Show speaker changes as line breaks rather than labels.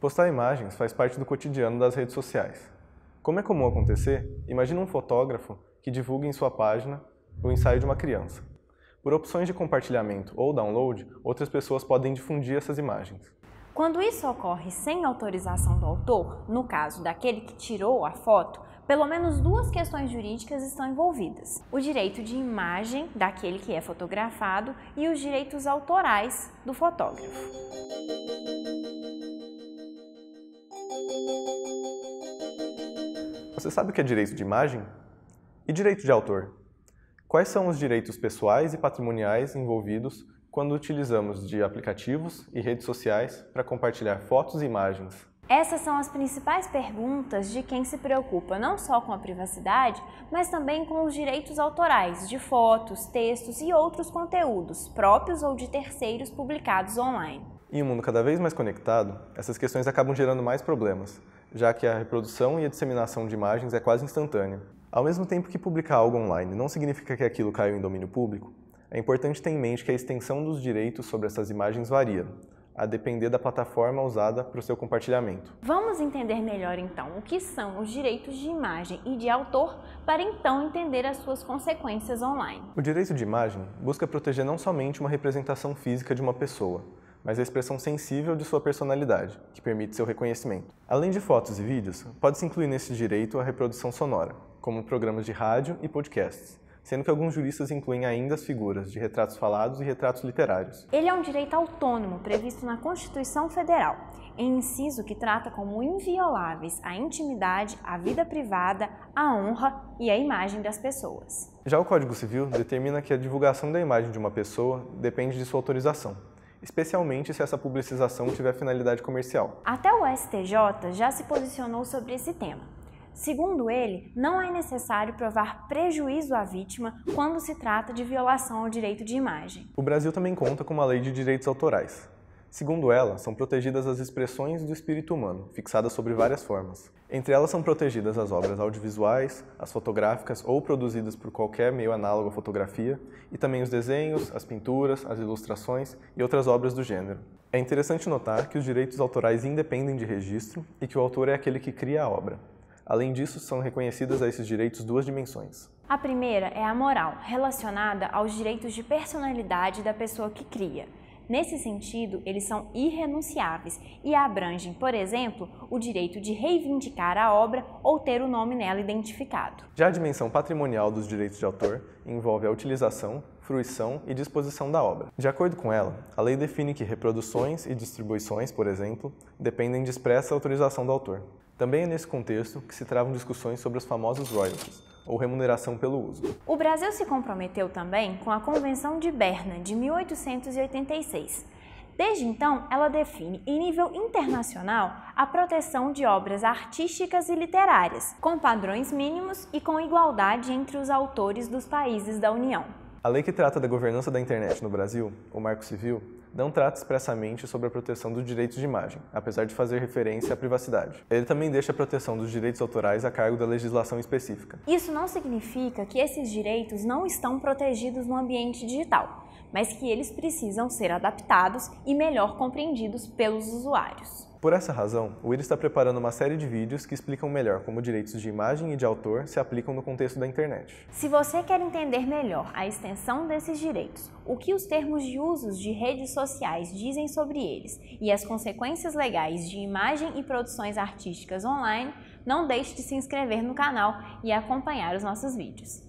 Postar imagens faz parte do cotidiano das redes sociais. Como é comum acontecer, imagine um fotógrafo que divulga em sua página o ensaio de uma criança. Por opções de compartilhamento ou download, outras pessoas podem difundir essas imagens.
Quando isso ocorre sem autorização do autor, no caso daquele que tirou a foto, pelo menos duas questões jurídicas estão envolvidas: o direito de imagem daquele que é fotografado e os direitos autorais do fotógrafo.
Você sabe o que é direito de imagem? E direito de autor? Quais são os direitos pessoais e patrimoniais envolvidos quando utilizamos de aplicativos e redes sociais para compartilhar fotos e imagens.
Essas são as principais perguntas de quem se preocupa não só com a privacidade, mas também com os direitos autorais de fotos, textos e outros conteúdos, próprios ou de terceiros publicados online.
Em um mundo cada vez mais conectado, essas questões acabam gerando mais problemas, já que a reprodução e a disseminação de imagens é quase instantânea. Ao mesmo tempo que publicar algo online não significa que aquilo caiu em domínio público, é importante ter em mente que a extensão dos direitos sobre essas imagens varia, a depender da plataforma usada para o seu compartilhamento.
Vamos entender melhor então o que são os direitos de imagem e de autor para então entender as suas consequências online.
O direito de imagem busca proteger não somente uma representação física de uma pessoa, mas a expressão sensível de sua personalidade, que permite seu reconhecimento. Além de fotos e vídeos, pode-se incluir nesse direito a reprodução sonora, como programas de rádio e podcasts sendo que alguns juristas incluem ainda as figuras de retratos falados e retratos literários.
Ele é um direito autônomo previsto na Constituição Federal, em inciso que trata como invioláveis a intimidade, a vida privada, a honra e a imagem das pessoas.
Já o Código Civil determina que a divulgação da imagem de uma pessoa depende de sua autorização, especialmente se essa publicização tiver finalidade comercial.
Até o STJ já se posicionou sobre esse tema. Segundo ele, não é necessário provar prejuízo à vítima quando se trata de violação ao direito de imagem.
O Brasil também conta com uma lei de direitos autorais. Segundo ela, são protegidas as expressões do espírito humano, fixadas sobre várias formas. Entre elas são protegidas as obras audiovisuais, as fotográficas ou produzidas por qualquer meio análogo à fotografia, e também os desenhos, as pinturas, as ilustrações e outras obras do gênero. É interessante notar que os direitos autorais independem de registro e que o autor é aquele que cria a obra. Além disso, são reconhecidas a esses direitos duas dimensões.
A primeira é a moral, relacionada aos direitos de personalidade da pessoa que cria. Nesse sentido, eles são irrenunciáveis e abrangem, por exemplo, o direito de reivindicar a obra ou ter o nome nela identificado.
Já a dimensão patrimonial dos direitos de autor envolve a utilização, fruição e disposição da obra. De acordo com ela, a lei define que reproduções e distribuições, por exemplo, dependem de expressa autorização do autor. Também é nesse contexto que se travam discussões sobre os famosos royalties, ou remuneração pelo uso.
O Brasil se comprometeu também com a Convenção de Berna de 1886. Desde então, ela define em nível internacional a proteção de obras artísticas e literárias, com padrões mínimos e com igualdade entre os autores dos países da União.
A lei que trata da governança da internet no Brasil, o Marco Civil, não trata expressamente sobre a proteção dos direitos de imagem, apesar de fazer referência à privacidade. Ele também deixa a proteção dos direitos autorais a cargo da legislação específica.
Isso não significa que esses direitos não estão protegidos no ambiente digital, mas que eles precisam ser adaptados e melhor compreendidos pelos usuários.
Por essa razão, o IR está preparando uma série de vídeos que explicam melhor como direitos de imagem e de autor se aplicam no contexto da internet.
Se você quer entender melhor a extensão desses direitos, o que os termos de usos de redes sociais dizem sobre eles e as consequências legais de imagem e produções artísticas online, não deixe
de se inscrever no canal e acompanhar os nossos vídeos.